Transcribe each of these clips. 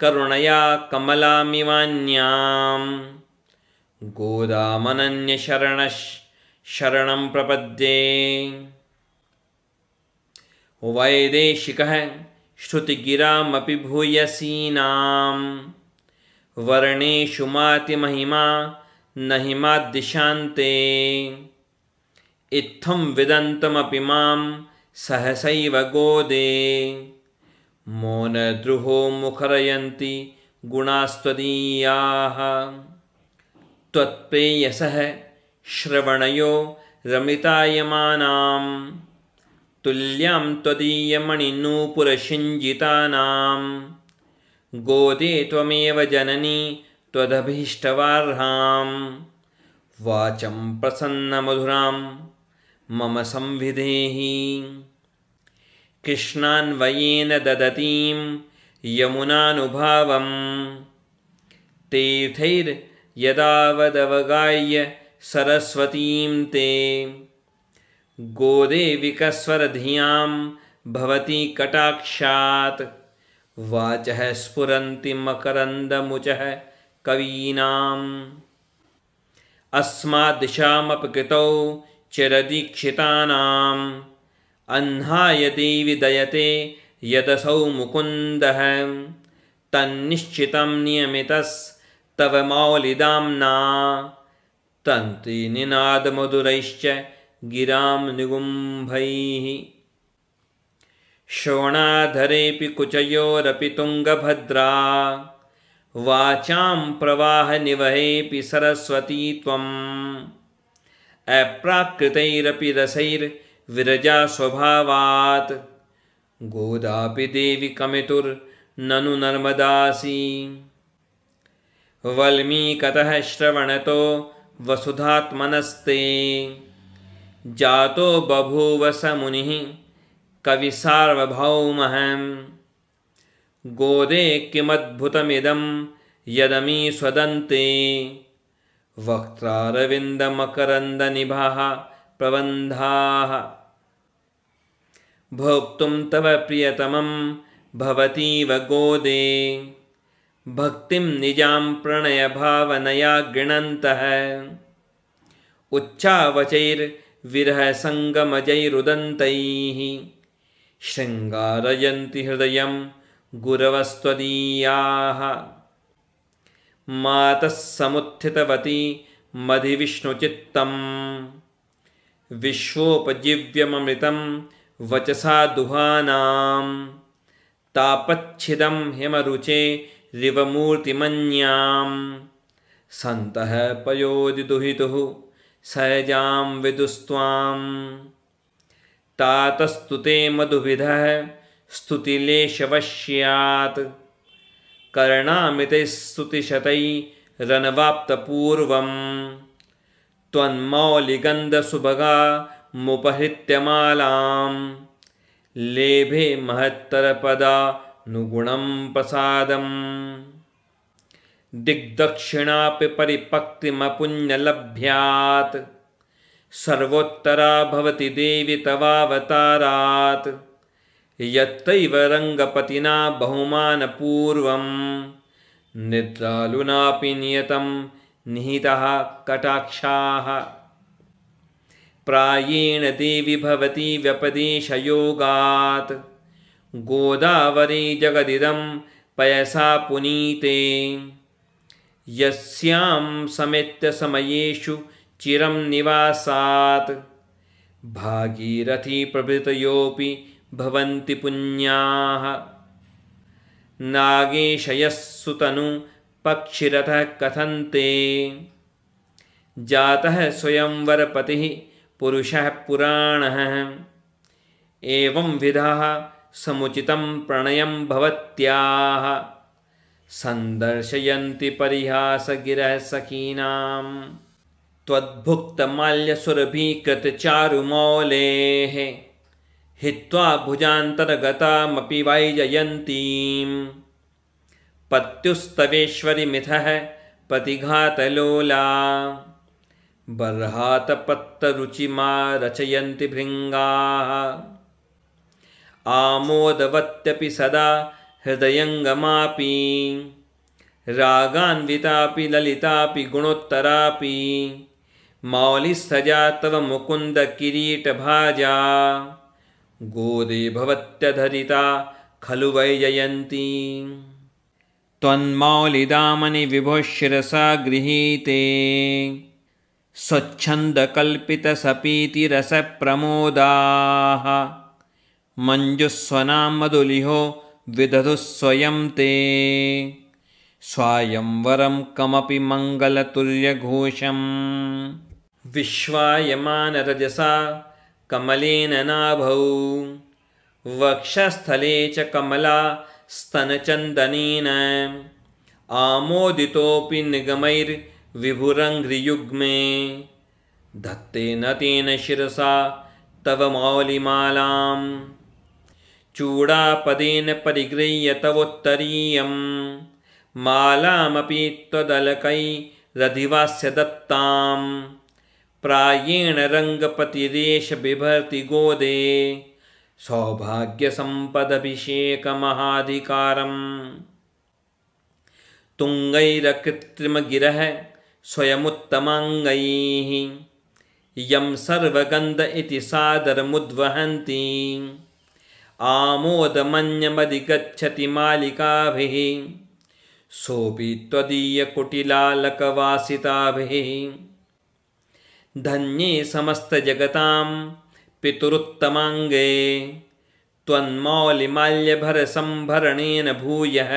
करुणया कमलामिवान्यां गोदामनन्यशरणश् शरण प्रपद्ये वैदेशिकः श्रुतिगिरामपि भूयसीनां वर्णेषु मातिमहिमा नहिमाद्दिशान्ते इत्थं विदन्तमपि मां सहसैव गोदे मोनद्रुहो मुखरयन्ति गुणास्त्वदीयाः त्वत्प्रेयसः श्रवणयो रमितायमानां तुल्यां त्वदीयमणिनूपुरशिञ्जितानां गोदे त्वमेव जननि त्वदभीष्टवार्हां वाचं प्रसन्नमधुरां मम संविधेहि कृष्णान्वयेन ददतीं यमुनानुभावम् तीर्थैर्यदावदवगाह्य सरस्वतीं ते गोदे विकस्वरधियां भवति कटाक्षात् वाचः स्फुरन्ति मकरन्दमुचः कवीनाम् अस्माद्दिशामपकृतौ चिरदीक्षितानाम् अह्नायती विदयते दयते यतसौ मुकुन्दः तन्निश्चितं नियमितस्तव मौलिदाम्ना तन्त्रीनिनादमधुरैश्च गिरां निगुम्भैः श्रोणाधरेऽपि कुचयोरपि तुङ्गभद्रा वाचां प्रवाहनिवहेऽपि सरस्वती त्वम् अप्राकृतैरपि रसैर् विरजा स्वभावात गोदापि देवी कमितुर ननु नर्मदासी वल्मी कतः श्रवण तो वसुधात्मनस्ते जातो बभूवस मुनि कवि कविसार्वभौमः गोदे किमद्भुतमिदं यदमी स्वदन्ते वक्त्रारविन्दमकरन्दनिभाः प्रबन्धाः भोक्त तव प्रियतम भवतीव गोदे भक्तिं प्रणय भावया गृणन्तः उच्छावचैर्विरहसङ्गमजैरुदन्तैः श्रृंगारयती हृदय गुरवस्त्वदीयाः मातः समुत्थितवती मधिविष्णुचित्तम् विश्वपजीव्यमृत वचसा दुहानां तापच्छिदं हिमरुचे रिवमूर्तिमन्यां सन्तः पयोदि सहजां विदुस्त्वां विदुस्वाम तातस्तुते मधुविध स्तुतिलेशवश्यात् कर्णामितैः स्तुतिशतैरनवाप्तपूर्वं त्वन्मौलिगन्धसुभगा मुपहृत्यमालां लेभे महत्तरपदानुगुणं प्रसादम् दिग्दक्षिणापि परिपक्तिमपुण्यलभ्यात् सर्वोत्तरा भवति देवि तवावतारात् यत्तैव रङ्गपतिना बहुमानपूर्वं निद्रालुनापि नियतं निहितः कटाक्षाः प्रायेण देवी भवति व्यपदेशयोगात् गोदावरी जगदिदं पयसा पुनीते यस्यां समेत्यसमयेषु चिरं निवासात् भागीरथीप्रभृतयोऽपि भवन्ति पुण्याः नागेशयः सुतनु पक्षिरथः कथन्ते जातः स्वयंवरपतिः पुरुष पुराण एवं विधः समुचितं प्रणयं भवत्याः सन्दर्शयन्ति परिहासगिरः सखीनां त्वद्भुक्तमाल्यसुरभीकृतचारुमौलेः हित्वा भुजान्तर्गतामपि वैजयन्तीं पत्युस्तवेश्वरिमिथः प्रतिघातलोला बर्हातपत्तरुचिमा रचयन्ति भृङ्गाः आमोदवत्यपि सदा हृदयङ्गमापि रागान्वितापि ललितापि गुणोत्तरापि मौलिसजा तव मुकुन्दकिरीटभाजा गोदे भवत्यधरिता खलु वैजयन्ती त्वन्मौलिदामनि विभुशिरसा गृहीते स्वच्छन्दकल्पितसपीति रसप्रमोदाः मञ्जुस्वनामधुलिहो विदधु स्वयं ते स्वायंवरं कमपि मङ्गलतुल्यघोषम् विश्वायमानरजसा कमलेन नाभौ वक्षस्थले च कमला स्तनचन्दनेन आमोदितोऽपि निगमैर् विभुरङ्घ्रियुग्मे न तेन शिरसा तव मौलिमालां चूडापदेन परिगृह्य तवोत्तरीयं मालामपि त्वदलकैरधिवास्य दत्तां प्रायेण बिभर्ति गोदे सौभाग्यसम्पदभिषेकमहाधिकारम् तुङ्गैरकृत्रिमगिरः स्वयमुत्तमाङ्गैः यं सर्वगन्ध इति सादरमुद्वहन्ती आमोदमन्यमधिगच्छति मालिकाभिः सोऽपि त्वदीयकुटिलालकवासिताभिः धन्ये समस्तजगतां पितुरुत्तमाङ्गे त्वन्मौलिमाल्यभरसंभरणेन भूयः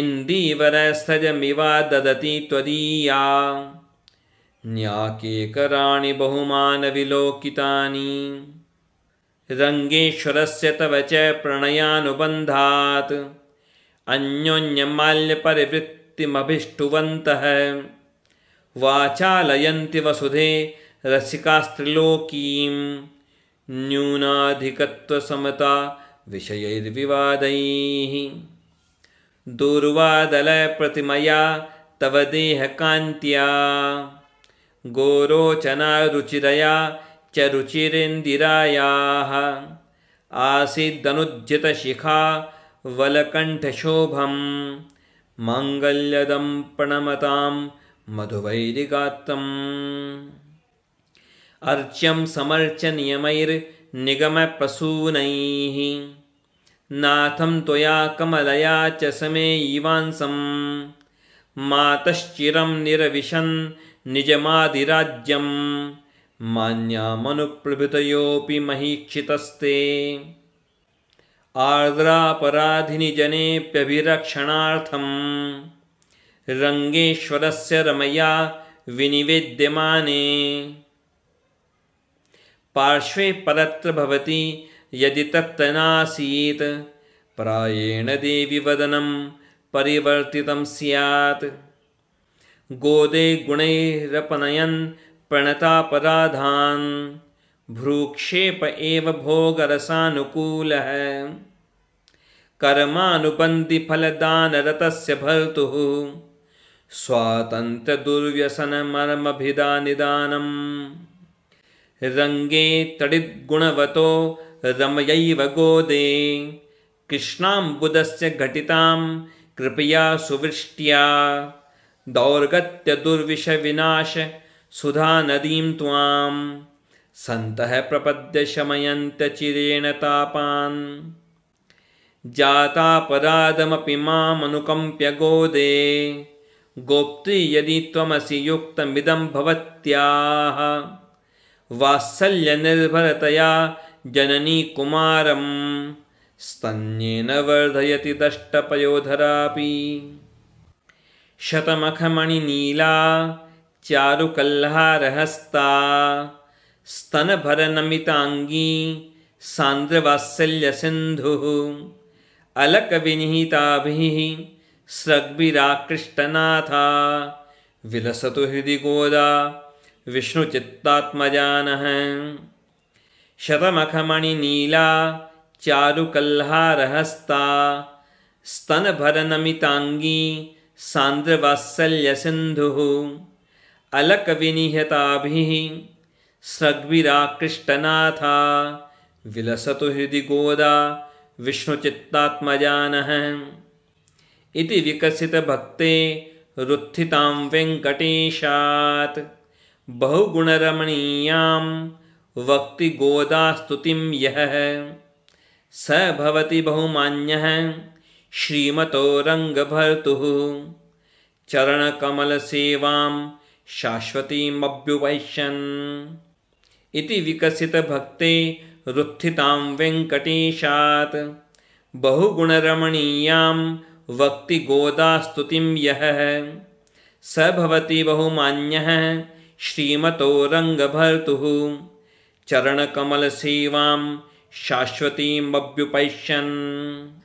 इन्दीवरस्थजमिवा ददति त्वदीया न्याकेकराणि बहुमानविलोकितानि रङ्गेश्वरस्य तव च प्रणयानुबन्धात् अन्योन्यमाल्यपरिवृत्तिमभिष्टुवन्तः वाचालयन्ति वसुधे रसिकास्त्रिलोकीं न्यूनाधिकत्वसमता विषयैर्विवादैः दूर्वादलप्रतिमया तव देहकान्त्या गोरोचनारुचिरया च रुचिरिन्दिरायाः आसीदनुज्जितशिखावलकण्ठशोभं मङ्गल्यदम् प्रणमतां मधुवैरिगात्रम् अर्च्यं समर्च्यनियमैर्निगमप्रसूनैः नाथम त्वया कमलया च समे युवांसं मातश्चिरं निरविशन् निजमाधिराज्यं मान्यामनुप्रभृतयोऽपि महीक्षितस्ते आर्द्रापराधिनिजनेऽप्यभिरक्षणार्थं रङ्गेश्वरस्य रमया विनिवेद्यमाने पार्श्वे परत्र भवति यदि तत्त नासीत् प्रायेण देविवदनं वदनं परिवर्तितं स्यात् गोदे गुणैः रपनयन् प्रणतापराधान् भ्रूक्षेप एव भोगरसानुकूलः कर्मानुबन्धिफलदानरतस्य भर्तुः स्वातन्त्रदुर्व्यसनमर्मभिदानिदानं रङ्गे तडिद्गुणवतो रमयैव गोदे कृष्णाम्बुदस्य घटितां कृपया सुवृष्ट्या दौर्गत्य सुधा नदीं त्वां सन्तः प्रपद्य शमयन्त्यचिरेण तापान् जातापराधमपि गोदे गोप्त्री यदि त्वमसि युक्तमिदं भवत्याः वात्सल्यनिर्भरतया जननी कुमारं स्तन्येन वर्धयति दष्टपयोधरापि शतमखमणिनीला चारुकल्हारहस्ता स्तनभरनमिताङ्गी सान्द्रवात्सल्यसिन्धुः अलकविनिहिताभिः स्रग्भिराकृष्टनाथा विलसतु हृदि गोदा विष्णुचित्तात्मजानः शतमखमणिनीला चारुकल्हारहस्ता स्तनभरनमिताङ्गी सान्द्रवात्सल्यसिन्धुः अलकविनिहताभिः स्रग्भिराकृष्टनाथा विलसतु हृदि गोदा विष्णुचित्तात्मजानः इति विकसितभक्ते रुत्थितां वेङ्कटेशात् बहुगुणरमणीयाम् वक्ति गोदा स्तुतिम यह है स भवति बहुमान्य श्रीमतो रंग भर्तु चरण कमल सेवाम शाश्वतीम्युपैशन इति विकसित भक्ते रुत्थिताम वेंकटेशात बहुगुण रमणीयाम वक्ति गोदा स्तुतिम यह है स भवति बहुमान्यः श्रीमतो रंग भर्तु चरणकमलसेवां शाश्वतीम् अभ्युपैश्यन्